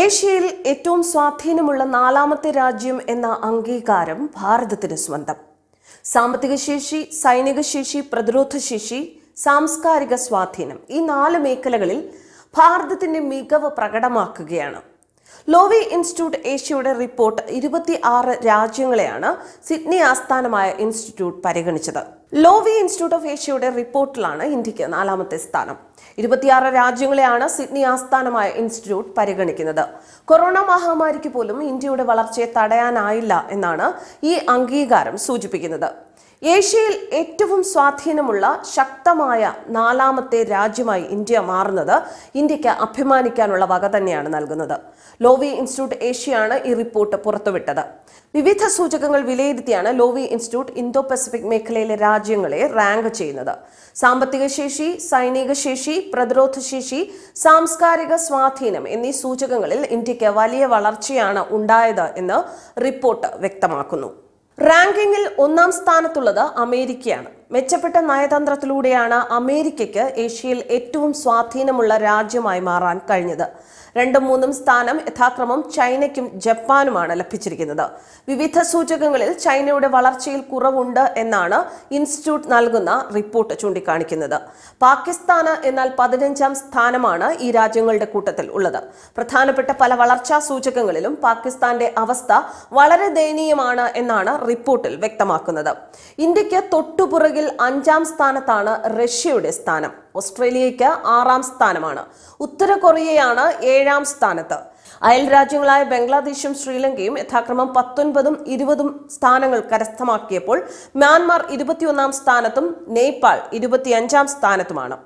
ഏഷ്യയിൽ ഏറ്റവും സ്വാധീനമുള്ള നാലാമത്തെ രാജ്യം എന്ന അംഗീകാരം ഭാരതത്തിന് സ്വന്തം സാമ്പത്തിക ശേഷി സൈനിക ശേഷി പ്രതിരോധ ശേഷി സാംസ്കാരിക സ്വാധീനം ഈ നാല് മേഖലകളിൽ ഭാരതത്തിന്റെ മികവ് പ്രകടമാക്കുകയാണ് ലോവി ഇൻസ്റ്റിറ്റ്യൂട്ട് ഏഷ്യയുടെ റിപ്പോർട്ട് ഇരുപത്തി ആറ് രാജ്യങ്ങളെയാണ് സിഡ്നി ആസ്ഥാനമായ ഇൻസ്റ്റിറ്റ്യൂട്ട് പരിഗണിച്ചത് ലോവി ഇൻസ്റ്റിറ്റ്യൂട്ട് ഓഫ് ഏഷ്യയുടെ റിപ്പോർട്ടിലാണ് ഇന്ത്യക്ക് നാലാമത്തെ സ്ഥാനം ഇരുപത്തിയാറ് രാജ്യങ്ങളെയാണ് സിഡ്നി ആസ്ഥാനമായ ഇൻസ്റ്റിറ്റ്യൂട്ട് പരിഗണിക്കുന്നത് കൊറോണ മഹാമാരിക്ക് പോലും ഇന്ത്യയുടെ വളർച്ചയെ തടയാനായില്ല എന്നാണ് ഈ അംഗീകാരം സൂചിപ്പിക്കുന്നത് ഏഷ്യയിൽ ഏറ്റവും സ്വാധീനമുള്ള ശക്തമായ നാലാമത്തെ രാജ്യമായി ഇന്ത്യ മാറുന്നത് ഇന്ത്യക്ക് അഭിമാനിക്കാനുള്ള വക തന്നെയാണ് നൽകുന്നത് ലോവി ഇൻസ്റ്റിറ്റ്യൂട്ട് ഏഷ്യയാണ് ഈ റിപ്പോർട്ട് പുറത്തുവിട്ടത് വിവിധ സൂചകങ്ങൾ വിലയിരുത്തിയാണ് ലോവി ഇൻസ്റ്റിറ്റ്യൂട്ട് ഇന്തോ പസഫിക് മേഖലയിലെ രാജ്യങ്ങളെ റാങ്ക് ചെയ്യുന്നത് സാമ്പത്തിക ശേഷി സൈനിക ശേഷി ശേഷി പ്രതിരോധ ശേഷി സാംസ്കാരിക സ്വാധീനം എന്നീ സൂചകങ്ങളിൽ ഇന്ത്യക്ക് വലിയ വളർച്ചയാണ് ഉണ്ടായത് എന്ന് റിപ്പോർട്ട് വ്യക്തമാക്കുന്നു റാങ്കിങ്ങിൽ ഒന്നാം സ്ഥാനത്തുള്ളത് അമേരിക്കയാണ് മെച്ചപ്പെട്ട നയതന്ത്രത്തിലൂടെയാണ് അമേരിക്കയ്ക്ക് ഏഷ്യയിൽ ഏറ്റവും സ്വാധീനമുള്ള രാജ്യമായി മാറാൻ കഴിഞ്ഞത് രണ്ടും മൂന്നും സ്ഥാനം യഥാക്രമം ചൈനയ്ക്കും ജപ്പാനുമാണ് ലഭിച്ചിരിക്കുന്നത് വിവിധ സൂചകങ്ങളിൽ ചൈനയുടെ വളർച്ചയിൽ കുറവുണ്ട് എന്നാണ് ഇൻസ്റ്റിറ്റ്യൂട്ട് നൽകുന്ന റിപ്പോർട്ട് ചൂണ്ടിക്കാണിക്കുന്നത് പാകിസ്ഥാന് എന്നാൽ പതിനഞ്ചാം സ്ഥാനമാണ് ഈ രാജ്യങ്ങളുടെ കൂട്ടത്തിൽ ഉള്ളത് പ്രധാനപ്പെട്ട പല വളർച്ചാ സൂചകങ്ങളിലും പാകിസ്ഥാന്റെ അവസ്ഥ വളരെ ദയനീയമാണ് എന്നാണ് റിപ്പോർട്ടിൽ വ്യക്തമാക്കുന്നത് ഇന്ത്യക്ക് തൊട്ടുപുറകിൽ ഗ്രൂപ്പിൽ അഞ്ചാം സ്ഥാനത്താണ് റഷ്യയുടെ സ്ഥാനം ഓസ്ട്രേലിയയ്ക്ക് ആറാം സ്ഥാനമാണ് ഉത്തര കൊറിയയാണ് ഏഴാം സ്ഥാനത്ത് അയൽ രാജ്യങ്ങളായ ബംഗ്ലാദേശും ശ്രീലങ്കയും യഥാക്രമം പത്തൊൻപതും ഇരുപതും സ്ഥാനങ്ങൾ കരസ്ഥമാക്കിയപ്പോൾ മ്യാൻമാർ ഇരുപത്തിയൊന്നാം സ്ഥാനത്തും നേപ്പാൾ ഇരുപത്തിയഞ്ചാം സ്ഥാനത്തുമാണ്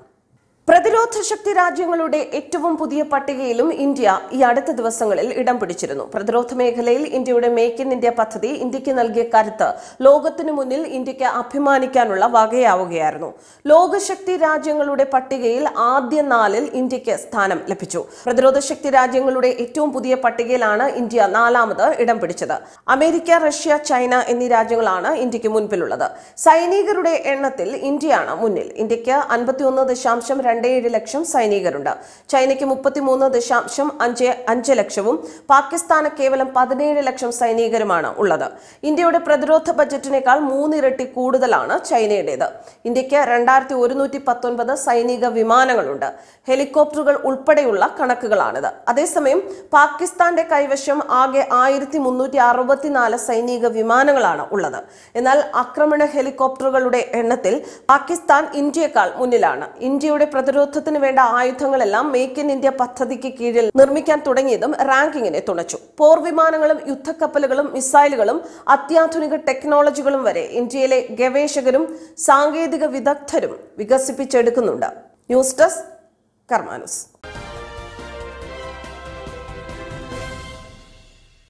പ്രതിരോധ ശക്തി രാജ്യങ്ങളുടെ ഏറ്റവും പുതിയ പട്ടികയിലും ഇന്ത്യ ഈ അടുത്ത ദിവസങ്ങളിൽ ഇടം പിടിച്ചിരുന്നു പ്രതിരോധ മേഖലയിൽ ഇന്ത്യയുടെ മേക്ക് ഇൻ ഇന്ത്യ പദ്ധതി ഇന്ത്യക്ക് നൽകിയ കരുത്ത് ലോകത്തിനു മുന്നിൽ ഇന്ത്യക്ക് അഭിമാനിക്കാനുള്ള വകയാവുകയായിരുന്നു ലോകശക്തി രാജ്യങ്ങളുടെ പട്ടികയിൽ ആദ്യ നാലിൽ ഇന്ത്യക്ക് സ്ഥാനം ലഭിച്ചു പ്രതിരോധ ശക്തി രാജ്യങ്ങളുടെ ഏറ്റവും പുതിയ പട്ടികയിലാണ് ഇന്ത്യ നാലാമത് ഇടം പിടിച്ചത് അമേരിക്ക റഷ്യ ചൈന എന്നീ രാജ്യങ്ങളാണ് ഇന്ത്യക്ക് മുൻപിലുള്ളത് സൈനികരുടെ എണ്ണത്തിൽ ഇന്ത്യയാണ് മുന്നിൽ ഇന്ത്യക്ക് അൻപത്തിയൊന്ന് ദശാംശം രണ്ട് ഏഴ് ലക്ഷം സൈനികരുണ്ട് ചൈനയ്ക്ക് മുപ്പത്തിമൂന്ന് ദശാംശം അഞ്ച് അഞ്ച് ലക്ഷവും പാകിസ്ഥാന് കേവലം പതിനേഴ് ലക്ഷം സൈനികരുമാണ് ഉള്ളത് ഇന്ത്യയുടെ പ്രതിരോധ ബജറ്റിനേക്കാൾ മൂന്നിരട്ടി കൂടുതലാണ് ചൈനയുടേത് ഇന്ത്യക്ക് രണ്ടായിരത്തി ഒരുന്നൂറ്റി പത്തൊൻപത് സൈനിക വിമാനങ്ങളുണ്ട് ഹെലികോപ്റ്ററുകൾ ഉൾപ്പെടെയുള്ള കണക്കുകളാണിത് അതേസമയം പാകിസ്ഥാന്റെ കൈവശം ആകെ ആയിരത്തി മുന്നൂറ്റി അറുപത്തിനാല് സൈനിക വിമാനങ്ങളാണ് ഉള്ളത് എന്നാൽ ആക്രമണ ഹെലികോപ്റ്ററുകളുടെ എണ്ണത്തിൽ പാകിസ്ഥാൻ ഇന്ത്യയെക്കാൾ മുന്നിലാണ് ഇന്ത്യയുടെ പ്രതിരോധത്തിന് വേണ്ട ആയുധങ്ങളെല്ലാം മേക്ക് ഇൻ ഇന്ത്യ പദ്ധതിക്ക് കീഴിൽ നിർമ്മിക്കാൻ തുടങ്ങിയതും റാങ്കിങ്ങിനെ തുണച്ചു പോർ വിമാനങ്ങളും യുദ്ധക്കപ്പലുകളും മിസൈലുകളും അത്യാധുനിക ടെക്നോളജികളും വരെ ഇന്ത്യയിലെ ഗവേഷകരും സാങ്കേതിക വിദഗ്ധരും വികസിപ്പിച്ചെടുക്കുന്നുണ്ട് ന്യൂസ് ഡെസ്ക് കർമാനുസ്